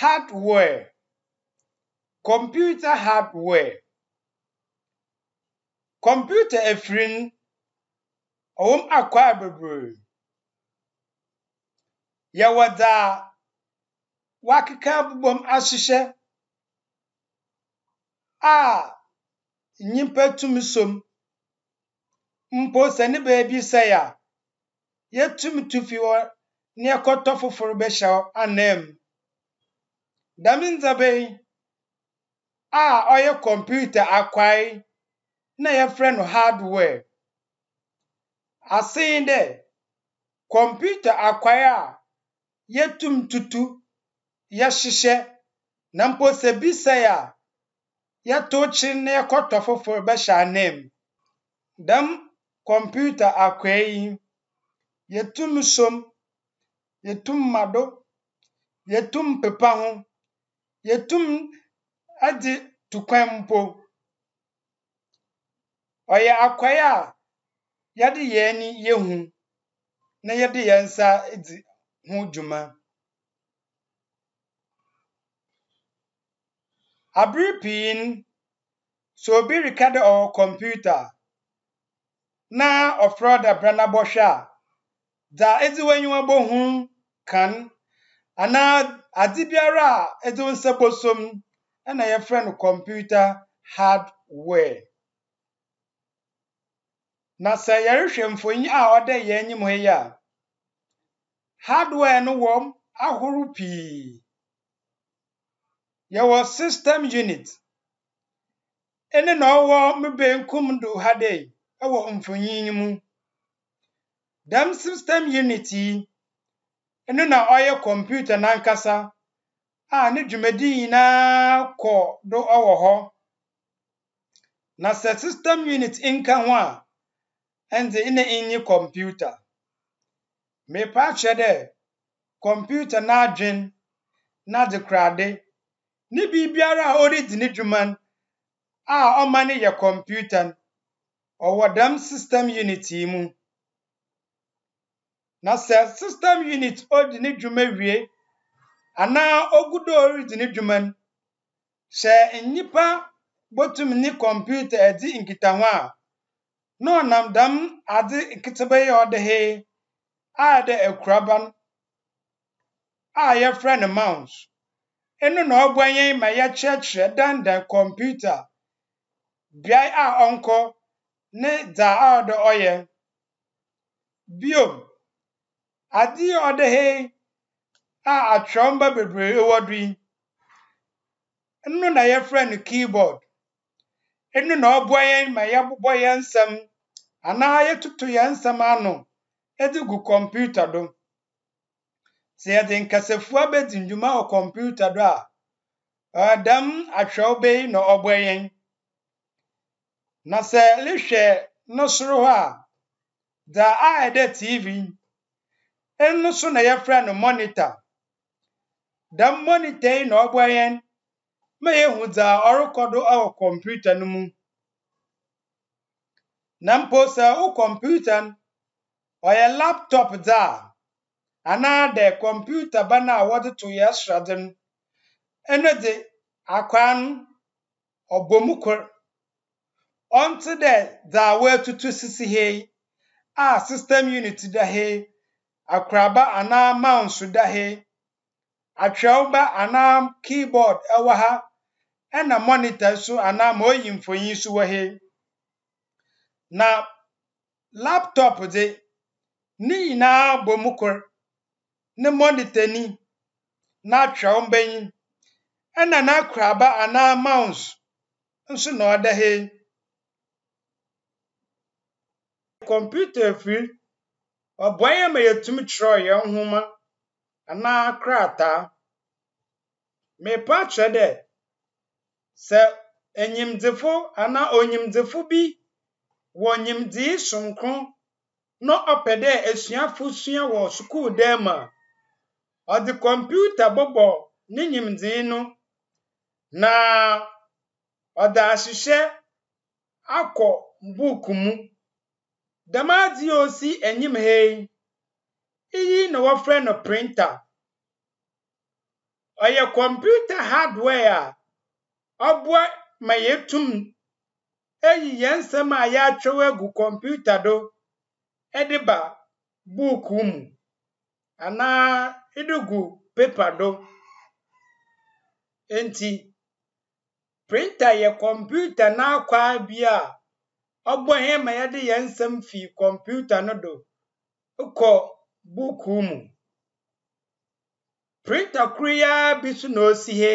hardware computer hardware computer efirin ɔwom akɔa bebree yɛwɔ wakika wakeka bobom ahyehyɛ a nyimpa tumi som mpo sɛ ne baabi ya a yɛtum tu fi hɔ ne yɛkɔtɔ foforo bɛhyɛ anam daminzabeghị a onye kọmputa akwai na yɛfrɛ no hardware asee dɛ kɔmputa akwae a yɛtum tutu yɛhyehyɛ na mpo sɛ bi sɛe a yɛtow kyere na yɛkɔtɔ foforɔ bɛhyɛ anam dɛm kɔmputa akwae yi yɛtum som yɛtum ma do yɛtum pepa ho yetum adi tukwan mpo ɔyɛ akwae a yɛde yɛn ani yɛhu na yɛde yɛn nsa edzi ho dwuma abere pii no obi reka de ɔwɔ kɔmputa na ɔfrɛ ɔda bra a dza edzi w'enyiwa bohu kan anaa adze biara a ɛdze wo nsa bɔsɔ mu ɛna yɛfrɛ na sɛ yɛrehwɛ mfonyi a ɔda yɛn anim ha yi a hardware no wɔ ahorow pii yɛwɔ system unit ɛne na ɔwɔ me benkum do ha dɛ ɛwɔ mfonyi yi mu dɛm system unit yi ɛno na ɔyɛ kɔmputa n'ankasa a ne dwumadi nyinaa kɔ do ɔwɔ hɔ na sɛ system unit nka ho a ɛnze ne nye kɔmputa mepa akyerɛ dɛ kɔmputa n'adwen n'adzekrade ne biribiara a ɔredi ne dwuma a ɔma no yɛ kɔmputa no ɔwɔ dɛm system unit yi mu na cell system unit o di ne dwuma wie anaa ogu do o redi ne dwuma no sɛ nnipa botum ne kɔmputa adi nkitaho a na ɔnam dam ade nketewa yi a ɔde he a ɛde akuraba no a yɛfrɛ no mouse ɛno na ɔboa yɛn ma yɛkyerɛkyerɛ dandan kɔmputa beae a ɔnkɔ ne dza a ɔde ɔyɛ adeɛ a ɔda ha yi a atwerɛmba bebree wɔ do yi ɛno na yɛfrɛ no keyboard ɛno na ɔboa yɛn ma yɛbobɔ ya nsɛm anaa yɛtoto yɛn nsɛm ano ɛde gu kɔmputa do sɛ yɛde nkasafua bɛdi ndwuma wɔ kọmputa do a ɔdam atwerɛwba yi na ɔboa yɛn na sɛ lehwɛ no soro hɔ a da a ɛdɛ tv ɛno so na ya yɛfrɛ no monitor dɛm monitor yi na ɔbɔ yɛn ma yɛhu dza ɔrekɔ do wɔ kɔmputa no mu na mpo sɛ wo kɔmputa no ɔyɛ laptop dza a anaa dɛ kɔmputa ba no a wɔde to yɛ srade no ɛno de akwaa no ɔbɔ mu kor ɔnte dɛ dza watutu sisi hei a system unit da hei akoraba anaa mouse da he atwerɛwba anaa keyboard ɛwɔ ha ɛna monitor nso anaa ma oyi mfonyin nso wɔ he na laptop de ne nyinaa bɔ mu kor ne monitor ni na atwerɛwba yi ɛna n'akoraba anaa mouse nso na ɔda he kɔmputa afiri ọ bụ anya ma yɛtumi twerɛ yɛn nhoma ana krataa mepa akyerɛ dị sị enyimdefo ana onyimdefo bi wɔ nyimdee sonko na ɔpɛ dɛ esuafo sua wɔ sukuu dan mu a ɔde kọmputa bobɔ ne nyimdee no na ɔde ahyehyɛ akọ buuku mu dɛm adeɛ osi enyim ha iyi na wɔfrɛ no printer ɔyɛ computer hardware a ɔboa ma yɛtum eyi yɛn nsɛm a yɛatwerɛ agu kɔmputa do ediba ba buuku mu anaa de pepa do nti printa yɛ kɔmputa na-akwa bi a Obohe mayade yɛn nsɛm fi kọmputa no do kɔ buku mu. Printa koraa bi so na osi he.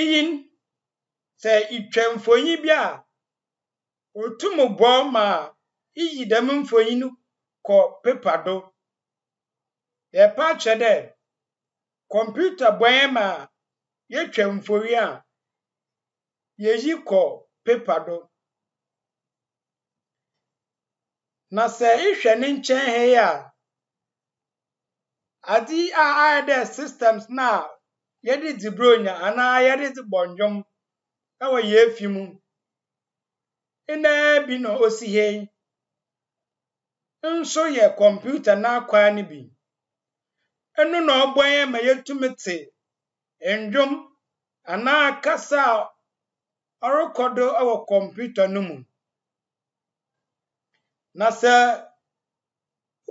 Iyi sɛ itwa mfonyin bi a otu boa wo ma iyi dɛm mfonyin kọ pepa do. Yɛpɛ akyerɛ dɛ kɔmpiuta boa hɛn ma yetwa mfonyin a yeyi kɔ pepa do na sɛ ihwɛ ne nkyɛn he a ade a ayɛ dɛ systems na yɛde di bronya anaa yɛde di bɔ ndwom ɛwɔ yɛn fi mu nnaa bi na osi he nso yɛ kɔmputa n'akwaa no bi ɛno na ɔbɔ yɛn ma yɛtumi te ndwom anaa kasa a orokodo do computer kɔmputa no mu na sɛ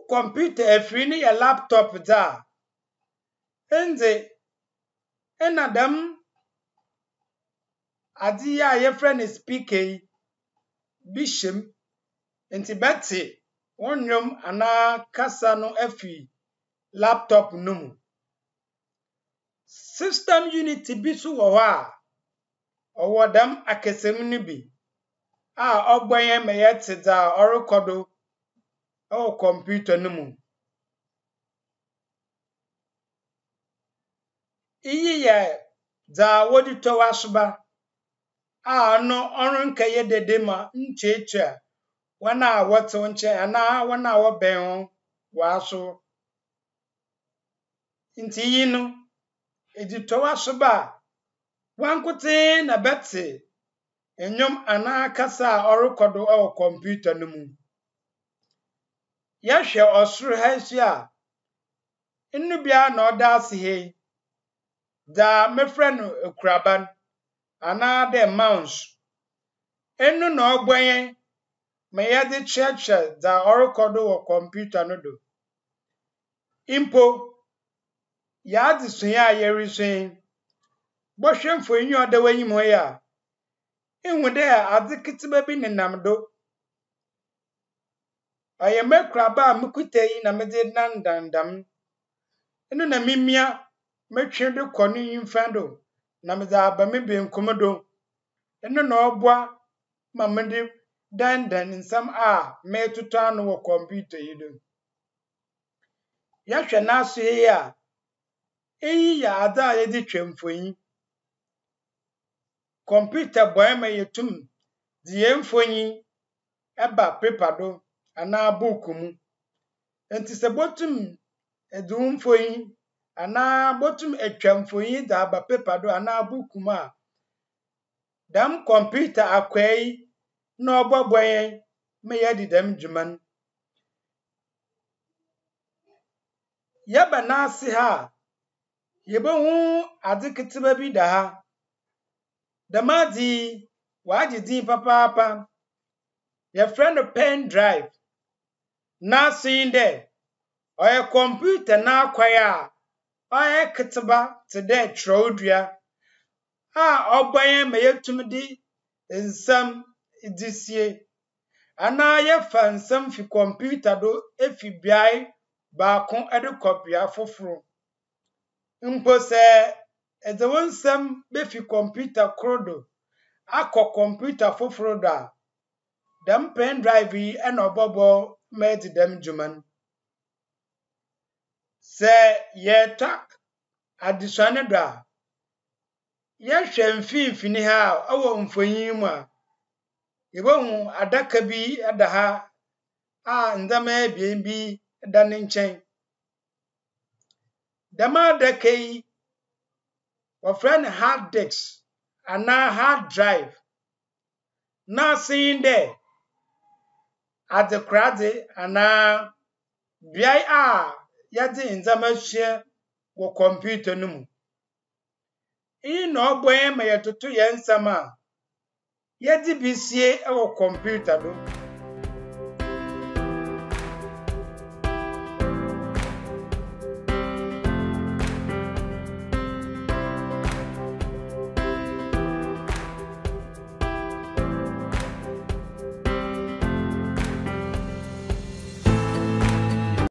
kɔmputa efiri ne yɛ laptop dze e ndze ɛna dɛm adze yi a yɛfrɛ ne speaker yi bi hyɛ nti bɛte wɔn nnwom anaa kasa no afi laptop no mu system unit bi so wɔ hɔ a Ọwọdam akɛsɛm no bi a ɔbɛn yɛn ma yɛte dza ɔrekɔ do wɔ kɔmputa no mu. Iyi yɛ dza wɔde twa w'asoba a ɔno ɔrenkɛyɛ dede ma ntuatua wɔn a wɔte wo nkyɛn anaa wɔn a wɔbɛn ho w'aso. Nti iyi no, edi twa w'asoba a nwa na na betsy anaa anaakasa a ɔrekɔdo wɔ kɔmputa no mu yɛhwɛ ɔsoro ha nso a nnu biara na ɔda ase ha yi daa mefrɛ no ekuraba anaa dɛ mounds enu na ɔbɛn ma yɛde kyerɛkyerɛ daa ɔrekɔdo wɔ kɔmputa no do mpo yɛadesua a yɛresua yi gbɔhwɛ mfonyi a ɔda w'anim hɔ yi a ihu dɛ adze ketewa bi nenam do ɔyɛ mmakuraba a mekuta yi na medze nandan dam ɛno na memia metwe de kɔ ne nyimfa do na medze aba me benkum do ɛno na ɔboa ma mede dandan nsɛm a metotɔ ano wɔ kɔmputa yi do yɛhwɛ n'aso yi a eyi yɛ adze a yɛdze twa mfonyi kọmputa bụ anyị ma yetum die mfonyi ɛba pepa do anaa buuku mu nti sɛ botum edu mfonyi anaa botum etwa mfonyi de aba pepa do anaa buuku mu a Dam kɔmputa akwaa yi na ɔbɔbɔ yɛn ma yɛde dɛm dwuma no yɛba n'ase ha a yɛbɛhu ade ketewa bi da ha. Damadi wagye din papaapa. Yɛfrɛ no pen drive. N'aso yi dɛ ɔyɛ kɔmputa n'akwan a ɔyɛ keteba te dɛ twerɛwdua a ɔbɔ yɛn ma yɛtum de nsɛm de sie anaa yɛfa nsɛm fi kɔmputa do efi beae baako de kɔ bea foforɔ. Mpo sɛ ɛdze wo nsɛm befi kɔmputa koro do akɔ kɔmputa foforɔ do a dɛm pen drive yi ɛna ɔbɔbɔ ma ɛdi dɛm dwuma no sɛ yɛtwa adesuane do a yɛhwɛ mfimfini ha a ɛwɔ mfonyin mu a yɛbɛhu adaka bi da ha a ndzɛmba ebien bi da ne nkyɛn dɛm adaka yi wɔfrɛ no hard disk anaa hard drive naa asen dɛ adekorade anaa beae a yɛde ndzɛmba sua wɔ kɔmputa no mu eyi na ɔbɔ yɛn ma yɛtoto yɛn nsɛm a yɛde bi sie wɔ kɔmputa do.